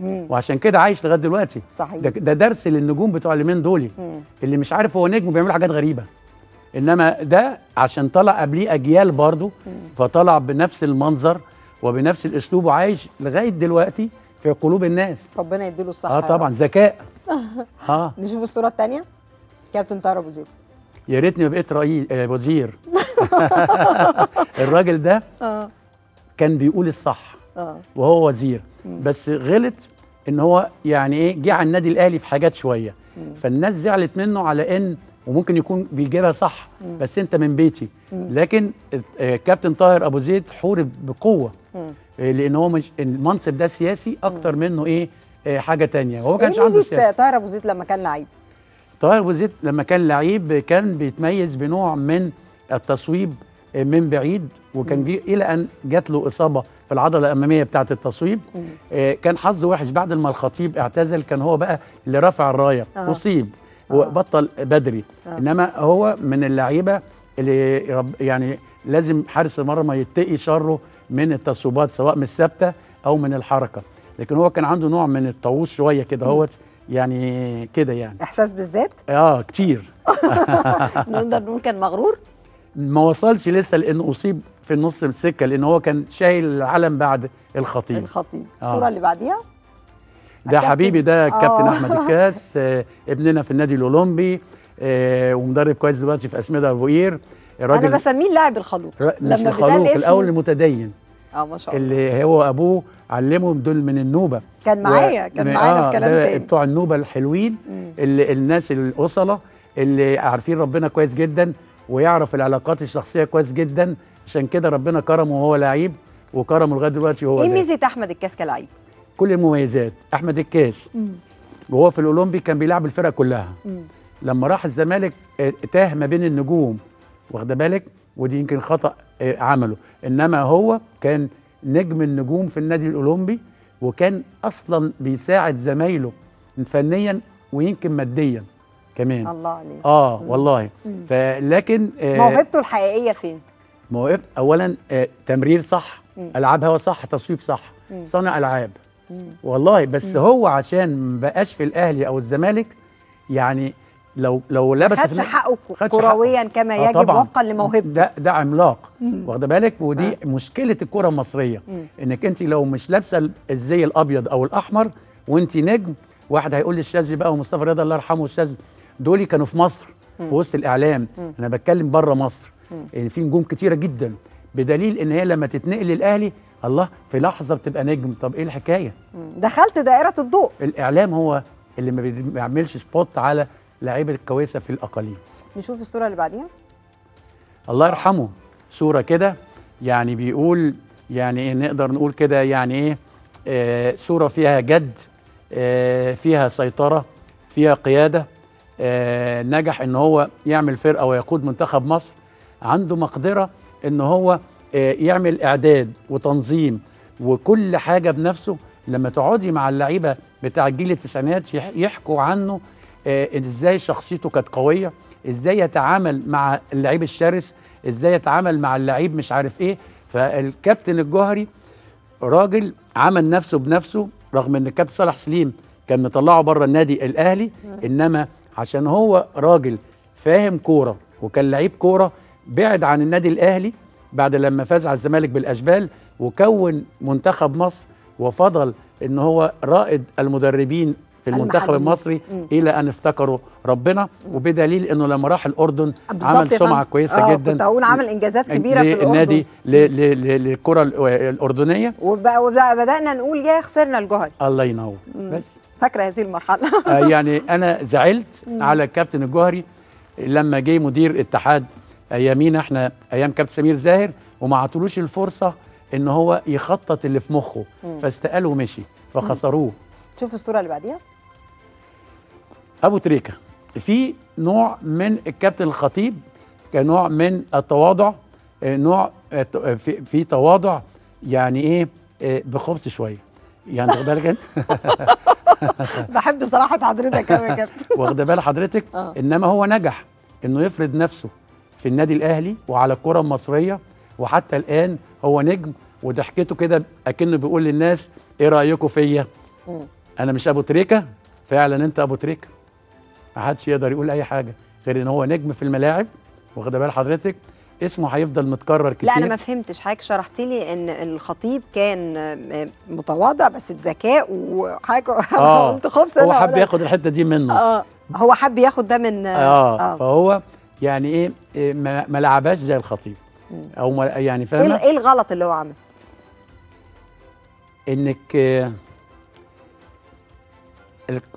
مم. وعشان كده عايش لغايه دلوقتي صحيح. ده, ده درس للنجوم بتوع اليومين دول اللي مش عارف هو نجم بيعملوا حاجات غريبه انما ده عشان طلع قبليه اجيال برضه فطلع بنفس المنظر وبنفس الاسلوب وعايش لغايه دلوقتي في قلوب الناس ربنا يديله الصحه اه طبعا ذكاء [LAUGHS] اه نشوف الصوره الثانيه كابتن طارق ابو زيد يا ريتني ما بقيت رئيس آه، وزير [LAUGHS] [LAUGHS] الراجل ده آه. كان بيقول الصح آه. وهو وزير مم. بس غلط ان هو يعني ايه جه على النادي الاهلي في حاجات شويه مم. فالناس زعلت منه على ان وممكن يكون بيجيبها صح مم. بس انت من بيتي مم. لكن آه، كابتن طاهر ابو زيد حورب بقوه مم. آه، لان هو مش المنصب ده سياسي اكتر مم. منه ايه حاجه تانية هو ما كانش إيه عنده سياسه طاهر ابو زيد لما كان لعيب طاهر ابو زيد لما كان لعيب كان بيتميز بنوع من التصويب من بعيد وكان جي الى ان جات له اصابه في العضله الاماميه بتاعه التصويب آه كان حظه وحش بعد ما الخطيب اعتزل كان هو بقى اللي رفع الرايه آه. اصيب آه. وبطل بدري آه. انما هو من اللعيبه اللي رب يعني لازم حارس المرمى يتقي شره من التصويبات سواء من الثابته او من الحركه لكن هو كان عنده نوع من الطاووس شويه كده هوت يعني كده يعني احساس بالذات اه كتير [LAUGHS] نقدر نقول كان مغرور ما وصلش لسه لانه اصيب في النص السكه لان هو كان شايل العلم بعد الخطيب الخطيب آه. الصوره اللي بعديها ده حبيبي ده الكابتن آه. احمد [LAUGHS] الكاس آه ابننا في النادي الاولمبي آه ومدرب كويس دلوقتي في اسمده ابو قير الراجل انا بسميه اللاعب الخلوق مش لما الخلوق في الاول المتدين اه ما شاء الله اللي هو ابوه علمه دول من النوبه كان معايا و... كان معانا آه في كلام تاني بتوع النوبه الحلوين اللي الناس الاصله اللي عارفين ربنا كويس جدا ويعرف العلاقات الشخصيه كويس جدا عشان كده ربنا كرمه وهو لعيب وكرمه لغايه دلوقتي وهو ايه ميزه احمد الكاس كلاعب كل المميزات احمد الكاس مم. وهو في الاولمبي كان بيلعب الفرق كلها مم. لما راح الزمالك آه، تاه ما بين النجوم واخده بالك ودي يمكن خطا آه، عمله انما هو كان نجم النجوم في النادي الاولمبي وكان اصلا بيساعد زمايله فنيا ويمكن ماديا كمان الله عليك اه مم. والله مم. فلكن آه موهبته الحقيقيه فين موهب اولا آه تمرير صح مم. العاب هوا صح تصويب صح مم. صانع العاب مم. والله بس مم. هو عشان ما بقاش في الاهلي او الزمالك يعني لو لو لبس خدش حقه كرويا كما آه يجب وفقا لموهبته ده ده عملاق واخده بالك ودي آه. مشكله الكره المصريه مم. انك انت لو مش لابسه الزي الابيض او الاحمر وانت نجم واحد هيقول لي الشاذلي بقى ومصطفى رضا الله يرحمه الشاذلي دول كانوا في مصر في وسط الاعلام مم. انا بتكلم بره مصر ان يعني في نجوم كتيره جدا بدليل ان هي لما تتنقل للاهلي الله في لحظه بتبقى نجم طب ايه الحكايه دخلت دائره الضوء الاعلام هو اللي ما بيعملش سبوت على لعيبه الكويسه في الاقاليم نشوف الصوره اللي بعديها الله يرحمه صوره كده يعني بيقول يعني ايه نقدر نقول كده يعني ايه آه، صوره فيها جد آه، فيها سيطره فيها قياده آه، نجح ان هو يعمل فرقه ويقود منتخب مصر عنده مقدره ان هو آه، يعمل اعداد وتنظيم وكل حاجه بنفسه لما تقعدي مع اللعيبه بتاع جيل التسعينات يحكوا عنه آه، ازاي شخصيته كانت قويه ازاي يتعامل مع اللعيب الشرس ازاي يتعامل مع اللعيب مش عارف ايه فالكابتن الجوهري راجل عمل نفسه بنفسه رغم ان الكابتن صالح سليم كان مطلعه بره النادي الاهلي انما عشان هو راجل فاهم كوره وكان لعيب كوره بعد عن النادي الاهلي بعد لما فاز على الزمالك بالاشبال وكون منتخب مصر وفضل ان هو رائد المدربين في المنتخب المصري مم. الى ان افتكروا ربنا وبدليل انه لما راح الاردن عمل سمعه كويسه آه، جدا كنت هقول عمل انجازات كبيره في الاردن النادي للكره الاردنيه وبدانا نقول يا خسرنا الجوهري الله ينور بس فاكره هذه المرحله آه، يعني انا زعلت على الكابتن الجوهري لما جه مدير اتحاد ايامينا احنا ايام كابتن سمير زاهر وما عطولوش الفرصه ان هو يخطط اللي في مخه فاستقال ومشي فخسروه شوف الصوره اللي بعديها ابو تريكه في نوع من الكابتن الخطيب كنوع من التواضع نوع في, في تواضع يعني ايه بخبث شويه يعني واخد بالك [LAUGHS] بحب صراحه حضرتك قوي يا كابتن [LAUGHS] واخد بال حضرتك آه. انما هو نجح انه يفرض نفسه في النادي الاهلي وعلى الكره المصريه وحتى الان هو نجم وضحكته كده اكنه بيقول للناس ايه رايكم فيا انا مش ابو تريكه فعلا انت ابو تريكه ما حدش يقدر يقول اي حاجه غير ان هو نجم في الملاعب واخد بال حضرتك اسمه هيفضل متكرر كتير لا انا ما فهمتش حضرتك شرحت لي ان الخطيب كان متواضع بس بذكاء وحاجه [LAUGHS] آه قلت خبصه هو حب ياخد الحته دي منه اه هو حب ياخد ده من آه, آه, فهو يعني ايه, إيه ما لعبهاش زي الخطيب او يعني إيه فاهمه ايه الغلط اللي هو عمله انك آه،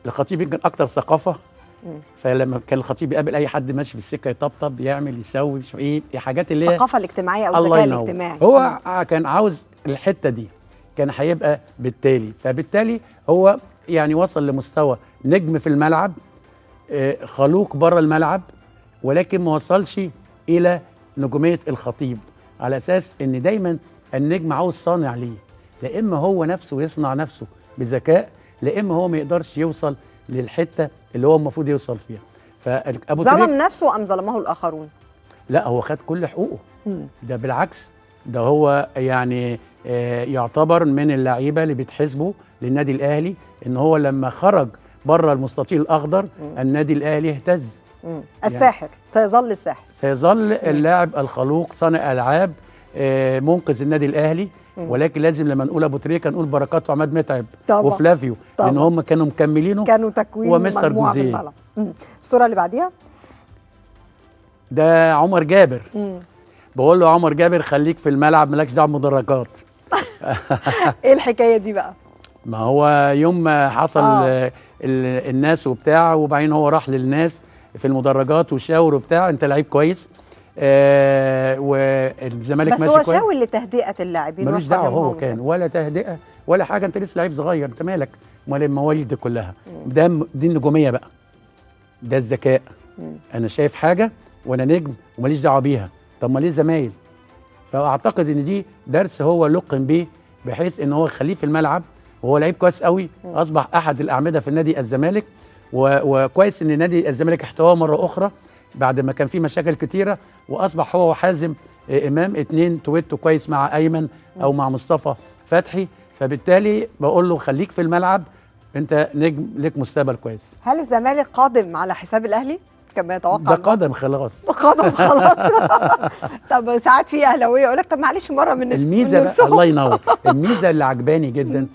الخطيب يمكن اكتر ثقافه فلما كان الخطيب يقابل اي حد ماشي في السكه يطبطب يعمل يسوي مش ايه حاجات اللي هي الثقافه الاجتماعيه او الذكاء الاجتماعي هو آه، كان عاوز الحته دي كان هيبقى بالتالي فبالتالي هو يعني وصل لمستوى نجم في الملعب آه، خلوق بره الملعب ولكن ما وصلش الى نجوميه الخطيب على اساس ان دايما النجم عاوز صانع ليه يا اما هو نفسه يصنع نفسه بذكاء لا اما هو ما يقدرش يوصل للحته اللي هو المفروض يوصل فيها فابو ظلم نفسه ام ظلمه الاخرون لا هو خد كل حقوقه ده بالعكس ده هو يعني آه، يعتبر من اللعيبه اللي بتحسبه للنادي الاهلي ان هو لما خرج بره المستطيل الاخضر النادي الاهلي اهتز يعني الساحر سيظل الساحر سيظل اللاعب الخلوق صانع العاب آه، منقذ النادي الاهلي ولكن لازم لما نقول ابو تريكه نقول بركات وعماد متعب طبعا. وفلافيو طبعا. لان هم كانوا مكملينه كانوا تكوين ومستر جوزيه الصوره اللي بعديها ده عمر جابر بقول له عمر جابر خليك في الملعب مالكش دعوه بمدرجات [LAUGHS] ايه الحكايه دي بقى ما هو يوم ما حصل آه. الناس وبتاع وبعدين هو راح للناس في المدرجات وشاور وبتاع انت لعيب كويس آه والزمالك ماشي كويس بس هو شاول لتهدئه اللاعبين ملوش دعوه هو كان ولا تهدئه ولا حاجه انت لسه لعيب صغير انت مالك امال المواليد دي كلها ده دي النجوميه بقى ده الذكاء انا شايف حاجه وانا نجم وماليش دعوه بيها طب ما ليه زمايل فاعتقد ان دي درس هو لقن بيه بحيث ان هو يخليه في الملعب وهو لعيب كويس قوي اصبح احد الاعمده في نادي الزمالك وكويس ان نادي الزمالك احتواه مره اخرى بعد ما كان في مشاكل كتيره واصبح هو وحازم آه، امام اتنين تويتو كويس مع ايمن او مع مصطفى فتحي فبالتالي بقول له خليك في الملعب انت نجم لك مستقبل كويس هل الزمالك قادم على حساب الاهلي كما يتوقع ده قادم خلاص [LAUGHS] ده خلاص [LAUGHS] طب ساعات في اهلاويه يقول لك طب معلش مره من الميزه من الله ينور [LAUGHS] الميزه اللي عجباني جدا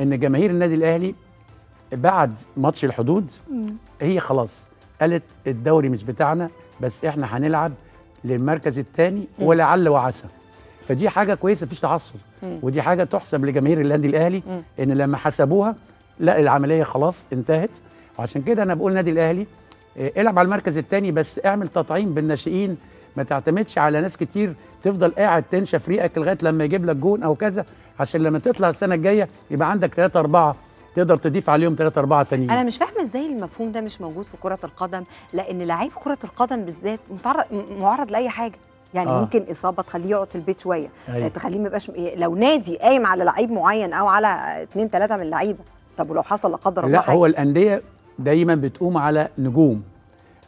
ان جماهير النادي الاهلي بعد ماتش الحدود هي خلاص قالت الدوري مش بتاعنا بس احنا هنلعب للمركز الثاني ولعل وعسى فدي حاجه كويسه مفيش تعصب ودي حاجه تحسب لجماهير النادي الاهلي ان لما حسبوها لا العمليه خلاص انتهت وعشان كده انا بقول نادي الاهلي آه، العب على المركز الثاني بس اعمل تطعيم بالناشئين ما تعتمدش على ناس كتير تفضل قاعد تنشف ريقك لغايه لما يجيب لك جون او كذا عشان لما تطلع السنه الجايه يبقى عندك ثلاثه اربعه تقدر تضيف عليهم ثلاثة أربعة تانيين أنا مش فاهمة إزاي المفهوم ده مش موجود في كرة القدم لأن لعيب كرة القدم بالذات معرض لأي حاجة يعني آه. ممكن اصابه تخليه يقعد في البيت شويه أيوة. تخليه ما يبقاش لو نادي قايم على لعيب معين او على اثنين ثلاثه من اللعيبه طب ولو حصل لا قدر الله لا هو الانديه دايما بتقوم على نجوم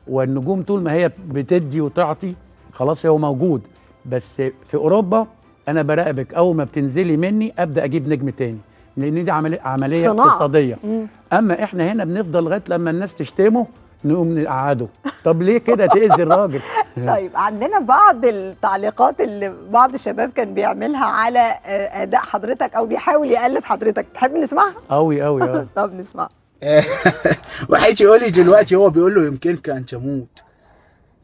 والنجوم طول ما هي بتدي وتعطي خلاص هو موجود بس في اوروبا انا براقبك اول ما بتنزلي مني ابدا اجيب نجم تاني لان دي عمليه صناعة. اقتصاديه مم. اما احنا هنا بنفضل لغايه لما الناس تشتمه نقوم نقعده طب ليه كده تاذي الراجل [LAUGHS] طيب عندنا بعض التعليقات اللي بعض الشباب كان بيعملها على آه، اداء حضرتك او بيحاول يقلد حضرتك تحب نسمعها قوي قوي [LAUGHS] طب نسمعها [LAUGHS] واحد يقول لي دلوقتي هو بيقول له يمكنك ان تموت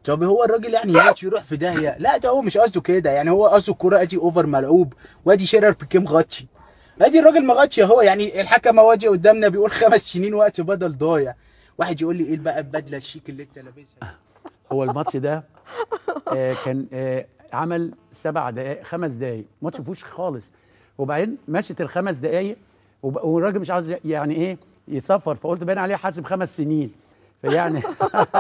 طب هو الراجل يعني يموت يروح في داهيه لا ده هو مش قصده كده يعني هو قصده الكوره ادي اوفر ملعوب وادي شيرر بكيم غطشي ادي الراجل ما غطش اهو يعني الحكم واجه قدامنا بيقول خمس سنين وقت بدل ضايع واحد يقول لي ايه بقى البدله الشيك اللي انت لابسها هو الماتش ده آه كان آه عمل سبع دقائق خمس دقائق ماتش فيهوش خالص وبعدين مشت الخمس دقائق والراجل مش عاوز يعني ايه يصفر فقلت باين عليه حاسب خمس سنين فيعني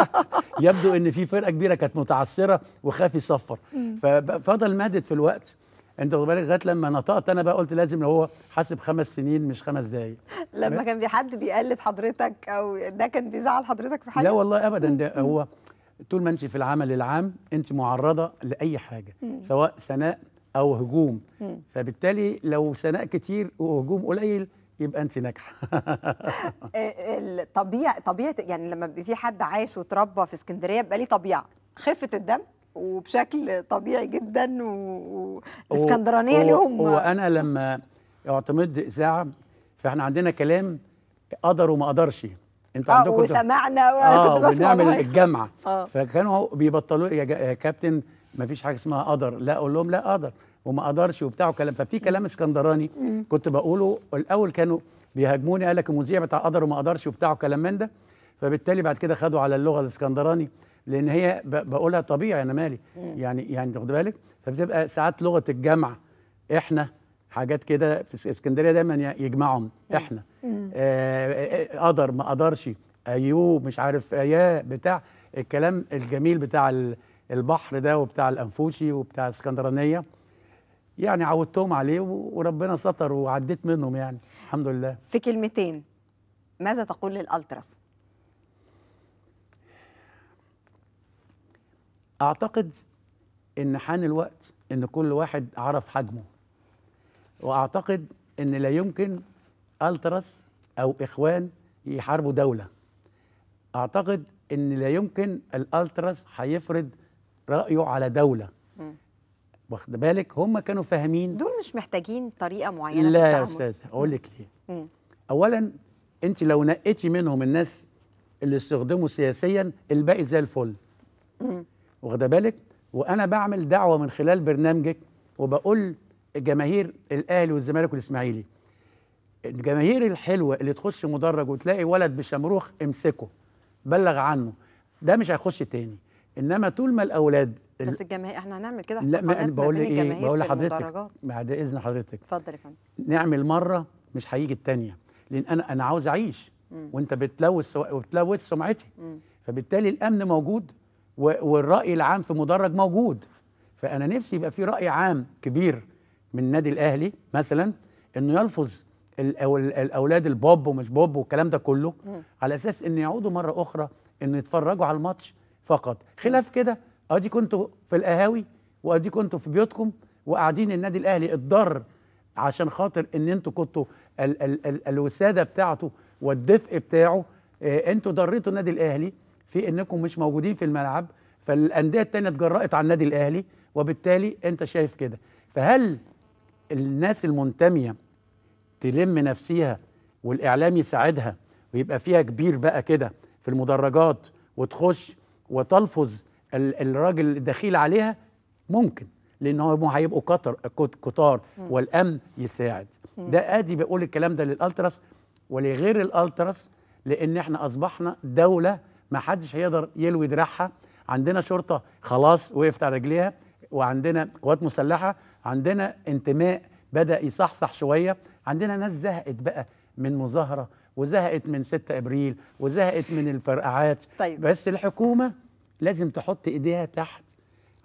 [LAUGHS] يبدو ان في فرقه كبيره كانت متعثره وخاف يصفر ففضل مادد في الوقت انت واخد بالك لغايه لما نطقت انا بقى قلت لازم هو حاسب خمس سنين مش خمس دقايق لما كان في حد بيقلد حضرتك او ده كان بيزعل حضرتك في حاجه لا والله ابدا ده هو طول ما انت في العمل العام انت معرضه لاي حاجه سواء ثناء او هجوم فبالتالي لو ثناء كتير وهجوم قليل يبقى انت ناجحه [LAUGHS] آه، آه، طبيعه طبيعه يعني لما في حد عايش وتربى في اسكندريه بقى ليه طبيعه خفه الدم وبشكل طبيعي جدا والاسكندرانيه لهم هو انا لما اعتمد اذاعه فاحنا عندنا كلام قدر وما قدرش انتوا آه، عندكم وسمعنا وانا آه كنت بسمع بنعمل الجامعه [LAUGHS] آه. فكانوا بيبطلوا يا كابتن ما فيش حاجه اسمها قدر لا اقول لهم لا قدر وما قدرش وبتاع وكلام ففي كلام اسكندراني كنت بقوله الاول كانوا بيهاجموني قال لك المذيع بتاع قدر وما قدرش وبتاع وكلام من ده فبالتالي بعد كده خدوا على اللغه الاسكندراني لان هي بقولها طبيعي انا مالي يعني يعني تاخد بالك فبتبقى ساعات لغه الجمع احنا حاجات كده في اسكندريه دايما يجمعهم احنا آه،, آه قدر ما قدرش ايوب مش عارف يا بتاع الكلام الجميل بتاع البحر ده وبتاع الانفوشي وبتاع اسكندرانيه يعني عودتهم عليه وربنا ستر وعديت منهم يعني الحمد لله في كلمتين ماذا تقول للالتراس اعتقد ان حان الوقت ان كل واحد عرف حجمه واعتقد ان لا يمكن التراس او اخوان يحاربوا دوله اعتقد ان لا يمكن الالتراس هيفرض رايه على دوله واخد بالك هم كانوا فاهمين دول مش محتاجين طريقه معينه لا يا استاذ اقول لك ليه مم. اولا انت لو نقيتي منهم الناس اللي استخدموا سياسيا الباقي زي الفل مم. واخده بالك وانا بعمل دعوه من خلال برنامجك وبقول جماهير الاهلي والزمالك والاسماعيلي الجماهير الحلوه اللي تخش مدرج وتلاقي ولد بشمروخ امسكه بلغ عنه ده مش هيخش تاني انما طول ما الاولاد بس الجماهير احنا هنعمل كده لا ما بقول ايه بقول لحضرتك بعد اذن حضرتك اتفضل يا فندم نعمل مره مش هيجي الثانيه لان انا انا عاوز اعيش وانت بتلوث وبتلوث سمعتي فبالتالي الامن موجود والراي العام في مدرج موجود فانا نفسي يبقى في راي عام كبير من النادي الاهلي مثلا انه يلفظ الاولاد البوب ومش بوب والكلام ده كله على اساس ان يعودوا مره اخرى انه يتفرجوا على الماتش فقط خلاف كده ادي كنتوا في القهاوي وادي كنتوا في بيوتكم وقاعدين النادي الاهلي اتضر عشان خاطر ان انتوا كنتوا ال ال ال الوساده بتاعته والدفء بتاعه آه، انتوا ضريتوا النادي الاهلي في انكم مش موجودين في الملعب فالانديه الثانيه اتجرأت على النادي الاهلي وبالتالي انت شايف كده فهل الناس المنتميه تلم نفسيها والاعلام يساعدها ويبقى فيها كبير بقى كده في المدرجات وتخش وتلفظ الراجل الدخيل عليها ممكن لان هم هيبقوا قطر قطار والامن يساعد ده ادي بقول الكلام ده للالتراس ولغير الالتراس لان احنا اصبحنا دوله ما حدش هيقدر يلوي دراعها عندنا شرطه خلاص وقفت على رجليها وعندنا قوات مسلحه عندنا انتماء بدا يصحصح شويه عندنا ناس زهقت بقى من مظاهره وزهقت من 6 ابريل وزهقت من الفرقعات طيب. بس الحكومه لازم تحط ايديها تحت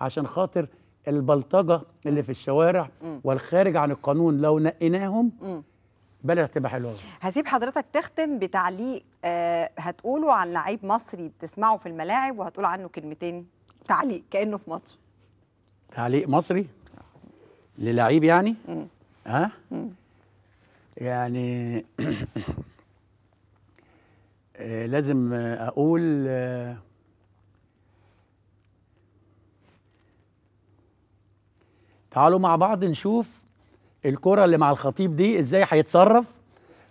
عشان خاطر البلطجه اللي في الشوارع والخارج عن القانون لو نقيناهم بلد هتبقى حلوه هسيب حضرتك تختم بتعليق آه هتقوله عن لعيب مصري بتسمعه في الملاعب وهتقول عنه كلمتين تعليق كانه في ماتش تعليق مصري للعيب يعني ها آه؟ يعني [COUGHS] آه لازم اقول آه تعالوا مع بعض نشوف الكره اللي مع الخطيب دي ازاي هيتصرف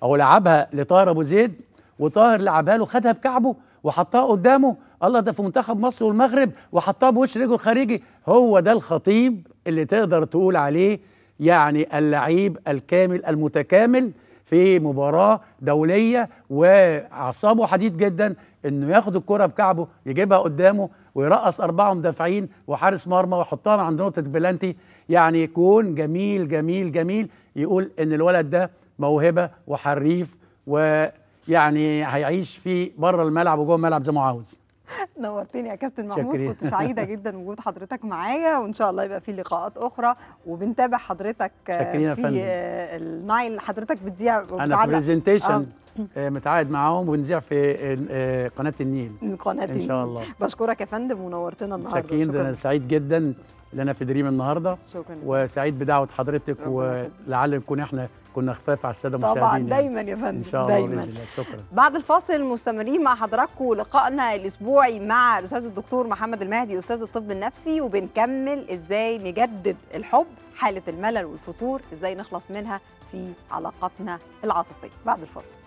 او لعبها لطاهر ابو زيد وطاهر لعبها له خدها بكعبه وحطها قدامه الله ده في منتخب مصر والمغرب وحطها بوش رجله الخارجي هو ده الخطيب اللي تقدر تقول عليه يعني اللعيب الكامل المتكامل في مباراه دوليه واعصابه حديد جدا انه ياخد الكره بكعبه يجيبها قدامه ويرقص اربعه مدافعين وحارس مرمى ويحطها عند نقطه بلانتي يعني يكون جميل جميل جميل يقول ان الولد ده موهبه وحريف ويعني هيعيش في بره الملعب وجوه الملعب زي ما هو عاوز [LAUGHS] نورتني يا كابتن محمود كنت سعيده [LAUGHS] جدا بوجود حضرتك معايا وان شاء الله يبقى في لقاءات اخرى وبنتابع حضرتك آه، في آه، النايل حضرتك بتذيع انا في برزنتيشن آه. متعاقد معاهم ونذيع في قناه النيل قناه النيل ان شاء الله بشكرك يا فندم ونورتنا النهارده شاكرين انا سعيد جدا لنا انا في دريم النهارده شكرا وسعيد بدعوه حضرتك ولعل نكون احنا كنا خفاف على الساده المشاهدين طبعا يعني. دايما يا فندم ان شاء الله دايما شكرا بعد الفاصل مستمرين مع حضراتكم لقائنا الاسبوعي مع الاستاذ الدكتور محمد المهدي استاذ الطب النفسي وبنكمل ازاي نجدد الحب حاله الملل والفتور ازاي نخلص منها في علاقاتنا العاطفيه بعد الفاصل